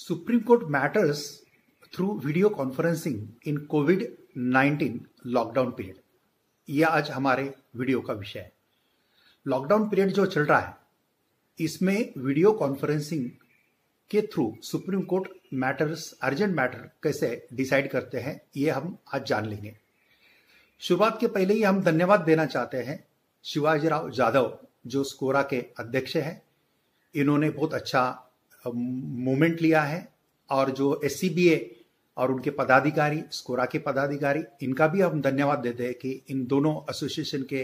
supreme Court matters through video conferencing in Covid 19 lockdown period यह आज हमारे video का विषय है लॉकडाउन पीरियड जो चल रहा है इसमें वीडियो कॉन्फ्रेंसिंग के through Supreme Court matters urgent matter कैसे डिसाइड करते हैं ये हम आज जान लेंगे शुरुआत के पहले ही हम धन्यवाद देना चाहते हैं शिवाजी राव जाधव जो स्कोरा के अध्यक्ष हैं इन्होंने बहुत अच्छा मूवमेंट लिया है और जो एस और उनके पदाधिकारी स्कोरा के पदाधिकारी इनका भी हम धन्यवाद देते हैं कि इन दोनों एसोसिएशन के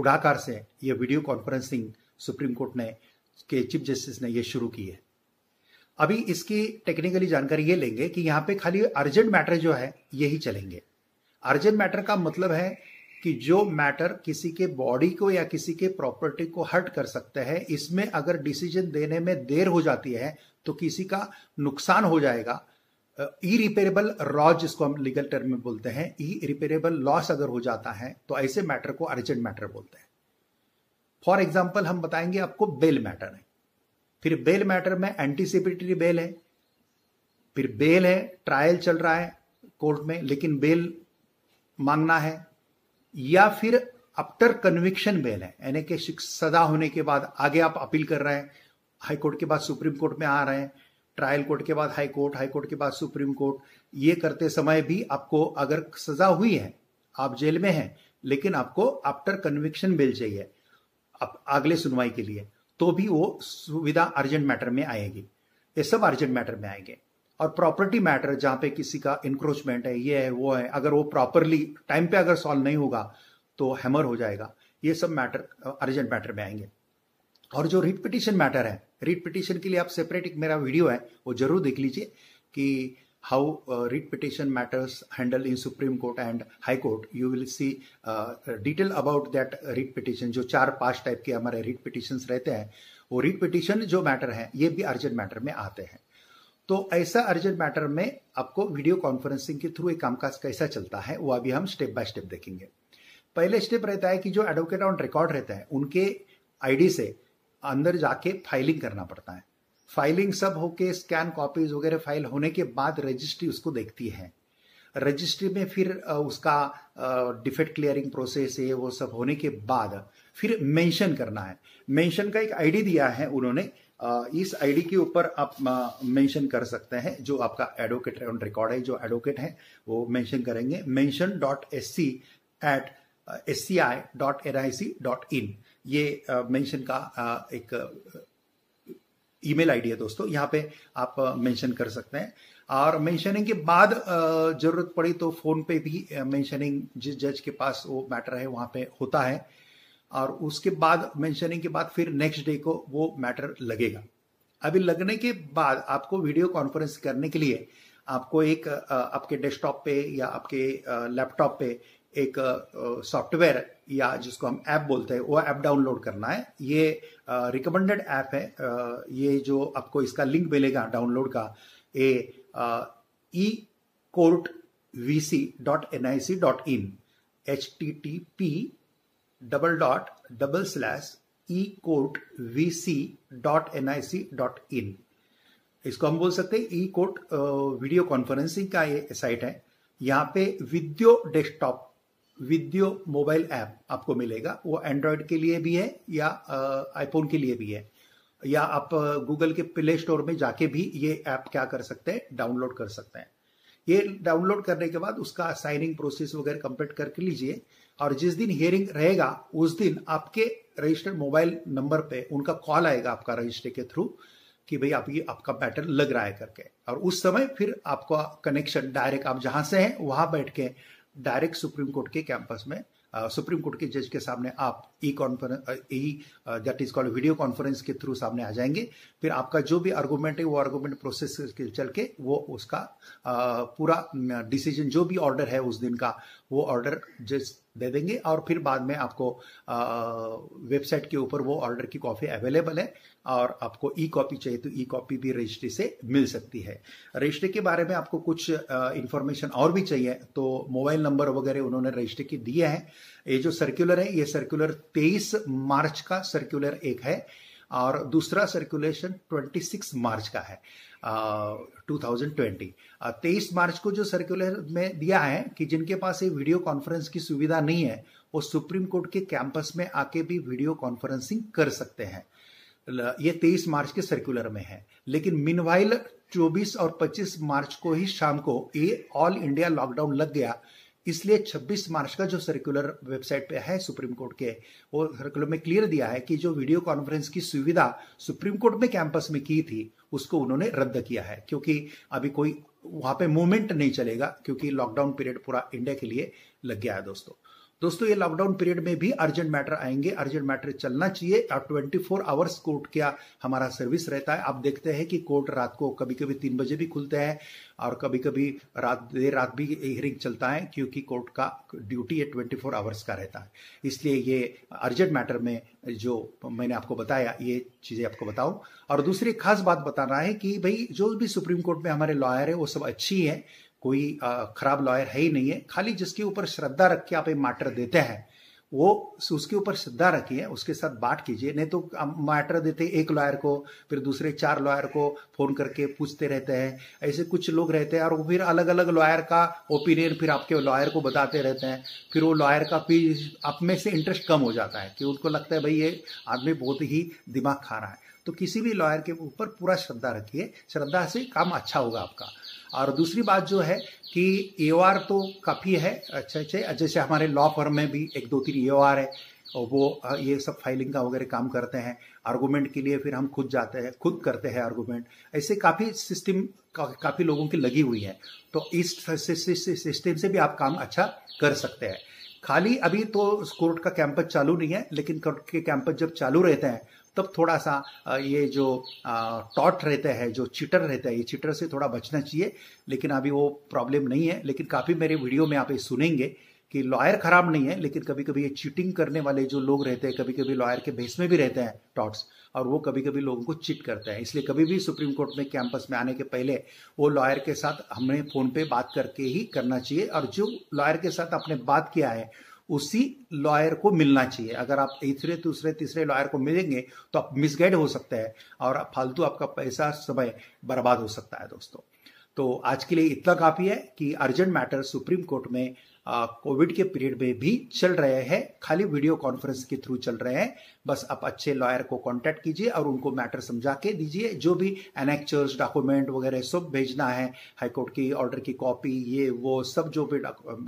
उड़ाकार से ये वीडियो कॉन्फ्रेंसिंग सुप्रीम कोर्ट ने के चीफ जस्टिस ने ये शुरू की है अभी इसकी टेक्निकली जानकारी ये लेंगे कि यहाँ पे खाली अर्जेंट मैटर जो है यही चलेंगे अर्जेंट मैटर का मतलब है कि जो मैटर किसी के बॉडी को या किसी के प्रॉपर्टी को हर्ट कर सकते हैं इसमें अगर डिसीजन देने में देर हो जाती है तो किसी का नुकसान हो जाएगा ई रिपेरेबल रॉ जिसको हम लीगल टर्म में बोलते हैं ई रिपेरेबल लॉस अगर हो जाता है तो ऐसे मैटर को अर्जेंट मैटर बोलते हैं फॉर एग्जाम्पल हम बताएंगे आपको बेल मैटर है फिर बेल मैटर में एंटीसिपेटरी बेल है फिर बेल है ट्रायल चल रहा है कोर्ट में लेकिन बेल मांगना है या फिर अपटर कन्विक्शन बेल है यानी कि सजा होने के बाद आगे आप अपील कर रहे हैं हाई कोर्ट के बाद सुप्रीम कोर्ट में आ रहे हैं ट्रायल कोर्ट के बाद हाई कोर्ट हाई कोर्ट के बाद सुप्रीम कोर्ट ये करते समय भी आपको अगर सजा हुई है आप जेल में हैं लेकिन आपको आफ्टर कन्विक्शन बेल चाहिए अगले सुनवाई के लिए तो भी वो सुविधा अर्जेंट मैटर में आएगी ये सब अर्जेंट मैटर में आएंगे और प्रॉपर्टी मैटर जहां पे किसी का इंक्रोचमेंट है ये है वो है अगर वो प्रॉपरली टाइम पे अगर सॉल्व नहीं होगा तो हैमर हो जाएगा ये सब मैटर अर्जेंट मैटर में आएंगे और जो रीट पिटिशन मैटर है रीट पिटिशन के लिए आप सेपरेट एक मेरा वीडियो है वो जरूर देख लीजिए कि how writ uh, matters handle in Supreme Court and High Court you will see detail about that about that जो चार पांच टाइप के हमारे रिट पिटिशन रहते हैं वो रिट पिटिशन जो मैटर है ये भी अर्जेंट मैटर में आते हैं तो ऐसा अर्जेंट मैटर में आपको वीडियो कॉन्फ्रेंसिंग के थ्रू एक कामकाज कैसा चलता है वो अभी हम स्टेप बाय स्टेप देखेंगे पहले स्टेप रहता है कि जो एडवोकेट ऑन रिकॉर्ड रहता है उनके आईडी से अंदर जाके फाइलिंग करना पड़ता है फाइलिंग सब होके स्कैन कॉपीज वगैरह फाइल होने के बाद रजिस्ट्री उसको देखती है रजिस्ट्री में फिर उसका डिफेक्ट क्लियरिंग प्रोसेस है वो सब होने के बाद फिर मेंशन करना है मेंशन का एक आईडी दिया है उन्होंने इस आईडी के ऊपर आप मेंशन कर सकते हैं जो आपका एडवोकेट ऑन रिकॉर्ड है जो एडवोकेट है वो मेंशन करेंगे mention dot S C at S C I dot N I C dot in ये मेंशन का एक ईमेल आईडी है दोस्तों यहाँ पे आप मेंशन कर सकते हैं और मेंशनिंग के बाद जरूरत पड़ी तो फोन पे भी मेंशनिंग जिस जज के पास वो मैटर है वहां पे होता है और उसके बाद मेंशनिंग के बाद फिर नेक्स्ट डे को वो मैटर लगेगा अभी लगने के बाद आपको वीडियो कॉन्फ्रेंस करने के लिए आपको एक आपके डेस्कटॉप पे या आपके लैपटॉप पे एक सॉफ्टवेयर या जिसको हम ऐप बोलते हैं वो ऐप डाउनलोड करना है ये रिकमेंडेड ऐप है ये जो आपको इसका लिंक मिलेगा डाउनलोड का a e court V C dot N I C dot in H T T P double dot double slash e court V C dot N I C dot in इसको हम बोल सकते हैं ई court video conferencing का ये site है यहाँ पे video desktop video mobile app आपको मिलेगा वो एंड्रॉयड के लिए भी है या आईफोन के लिए भी है या आप गूगल के प्ले स्टोर में जाके भी ये ऐप क्या कर सकते हैं डाउनलोड कर सकते हैं ये डाउनलोड करने के बाद उसका साइनिंग प्रोसेस वगैरह कंप्लीट करके लीजिए और जिस दिन हियरिंग रहेगा उस दिन आपके रजिस्टर्ड मोबाइल नंबर पे उनका कॉल आएगा आपका रजिस्टर के थ्रू कि भाई आप ये आपका पैटर्न लग रहा है करके और उस समय फिर आपका कनेक्शन डायरेक्ट आप जहां से हैं वहां बैठ के डायरेक्ट सुप्रीम कोर्ट के कैंपस में सुप्रीम कोर्ट के जज के सामने आप e conference e that is called video conference के थ्रू सामने आ जाएंगे फिर आपका जो भी आर्गूमेंट है वो आर्गूमेंट प्रोसेस के चल के वो उसका पूरा डिसीजन जो भी ऑर्डर है उस दिन का वो ऑर्डर जिस दे देंगे और फिर बाद में आपको वेबसाइट के ऊपर वो ऑर्डर की कॉपी अवेलेबल है और आपको ई कॉपी चाहिए तो ई कॉपी भी रजिस्ट्री से मिल सकती है रजिस्ट्री के बारे में आपको कुछ इंफॉर्मेशन और भी चाहिए तो मोबाइल नंबर वगैरह उन्होंने रजिस्ट्री की दिए हैं ये जो सर्कुलर है ये सर्कुलर तेईस मार्च का सर्कुलर एक है और दूसरा सर्कुलेशन 26 मार्च का है टू थाउजेंड ट्वेंटी तेईस मार्च को जो सर्कुलर में दिया है कि जिनके पास ये वीडियो कॉन्फ्रेंस की सुविधा नहीं है वो सुप्रीम कोर्ट के कैंपस में आके भी वीडियो कॉन्फ्रेंसिंग कर सकते हैं ये तेईस मार्च के सर्कुलर में है लेकिन मिनवाइल चौबीस और पच्चीस मार्च को ही शाम को ये ऑल इंडिया लॉकडाउन लग गया इसलिए 26 मार्च का जो सर्कुलर वेबसाइट पे है सुप्रीम कोर्ट के वो सर्कुलर में क्लियर दिया है कि जो वीडियो कॉन्फ्रेंस की सुविधा सुप्रीम कोर्ट में कैंपस में की थी उसको उन्होंने रद्द किया है क्योंकि अभी कोई वहां पे मूवमेंट नहीं चलेगा क्योंकि लॉकडाउन पीरियड पूरा इंडिया के लिए लग गया है दोस्तों दोस्तों ये लॉकडाउन पीरियड में भी अर्जेंट मैटर आएंगे अर्जेंट मैटर चलना चाहिए और ट्वेंटी फोर आवर्स कोर्ट का हमारा सर्विस रहता है आप देखते हैं कि कोर्ट रात को कभी कभी तीन बजे भी खुलते हैं और कभी कभी रात देर रात भी हियरिंग चलता है क्योंकि कोर्ट का ड्यूटी है ट्वेंटी फोर आवर्स का रहता है इसलिए ये अर्जेंट मैटर में जो मैंने आपको बताया ये चीजें आपको बताऊं और दूसरी खास बात बताना है कि भाई जो भी सुप्रीम कोर्ट में हमारे लॉयर है वो सब अच्छी है कोई खराब लॉयर है ही नहीं है खाली जिसके ऊपर श्रद्धा रख के आप एक मैटर देते हैं वो उसके ऊपर श्रद्धा रखिए उसके साथ बात कीजिए नहीं तो मैटर देते एक लॉयर को फिर दूसरे चार लॉयर को फोन करके पूछते रहते हैं ऐसे कुछ लोग रहते हैं और वो फिर अलग अलग लॉयर का ओपिनियन फिर आपके लॉयर को बताते रहते हैं फिर वो लॉयर का फिर आप में से इंटरेस्ट कम हो जाता है कि उनको लगता है भाई ये आदमी बहुत ही दिमाग खा रहा है तो किसी भी लॉयर के ऊपर पूरा श्रद्धा रखिए श्रद्धा से काम अच्छा होगा आपका और दूसरी बात जो है कि ए तो काफ़ी है अच्छा अच्छा जैसे हमारे लॉ फर्म में भी एक दो तीन ए है और वो ये सब फाइलिंग का वगैरह काम करते हैं आर्गूमेंट के लिए फिर हम खुद जाते हैं खुद करते हैं आर्गूमेंट ऐसे काफ़ी सिस्टम का, काफ़ी लोगों की लगी हुई है तो इस सिस्टम से भी आप काम अच्छा कर सकते हैं खाली अभी तो कोर्ट का कैंपस चालू नहीं है लेकिन कोर्ट के कैंपस जब चालू रहते हैं तब थोड़ा सा ये जो टॉट रहता है जो चिटर रहता है ये चिटर से थोड़ा बचना चाहिए लेकिन अभी वो प्रॉब्लम नहीं है लेकिन काफ़ी मेरे वीडियो में आप ये सुनेंगे कि लॉयर खराब नहीं है लेकिन कभी कभी ये चीटिंग करने वाले जो लोग रहते हैं कभी कभी लॉयर के भेस में भी रहते हैं टॉट्स और वो कभी कभी लोगों को चिट करते हैं इसलिए कभी भी सुप्रीम कोर्ट में कैंपस में आने के पहले वो लॉयर के साथ हमने फ़ोन पे बात करके ही करना चाहिए और जो लॉयर के साथ आपने बात किया है उसी लॉयर को मिलना चाहिए अगर आप तीसरे दूसरे तीसरे लॉयर को मिलेंगे तो आप मिसगाइड हो सकते हैं और फालतू आपका पैसा समय बर्बाद हो सकता है दोस्तों तो आज के लिए इतना काफ़ी है कि अर्जेंट मैटर सुप्रीम कोर्ट में कोविड के पीरियड में भी चल रहे हैं खाली वीडियो कॉन्फ्रेंस के थ्रू चल रहे हैं बस आप अच्छे लॉयर को कांटेक्ट कीजिए और उनको मैटर समझा के दीजिए जो भी एनेक्चर्स डॉक्यूमेंट वगैरह सब भेजना है हाईकोर्ट की ऑर्डर की कॉपी ये वो सब जो भी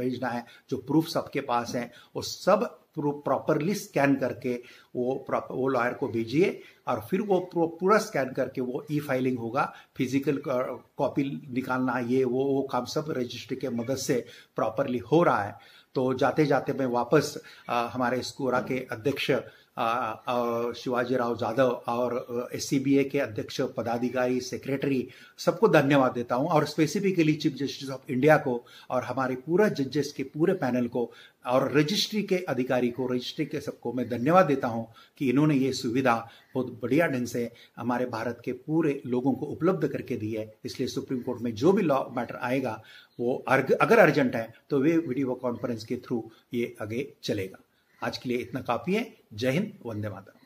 भेजना है जो प्रूफ सबके पास है वो सब प्रॉपरली स्कैन करके वो वो लॉयर को भेजिए और फिर वो पूरा स्कैन करके वो ई फाइलिंग होगा फिजिकल कॉपी निकालना ये वो वो काम सब रजिस्ट्री के मदद से प्रॉपरली हो रहा है तो जाते जाते मैं वापस आ, हमारे स्कोरा के अध्यक्ष शिवाजीराव जाधव और एस के अध्यक्ष पदाधिकारी सेक्रेटरी सबको धन्यवाद देता हूं और specifically Chief Justice of India को और हमारे पूरा जजेस के पूरे पैनल को और रजिस्ट्री के अधिकारी को रजिस्ट्री के सबको मैं धन्यवाद देता हूं कि इन्होंने ये सुविधा बहुत बढ़िया ढंग से हमारे भारत के पूरे लोगों को उपलब्ध करके दी है इसलिए सुप्रीम कोर्ट में जो भी लॉ मैटर आएगा वो अगर अर्जेंट है तो वे वीडियो कॉन्फ्रेंस के थ्रू ये आगे चलेगा आज के लिए इतना काफी है जय हिंद वंदे माता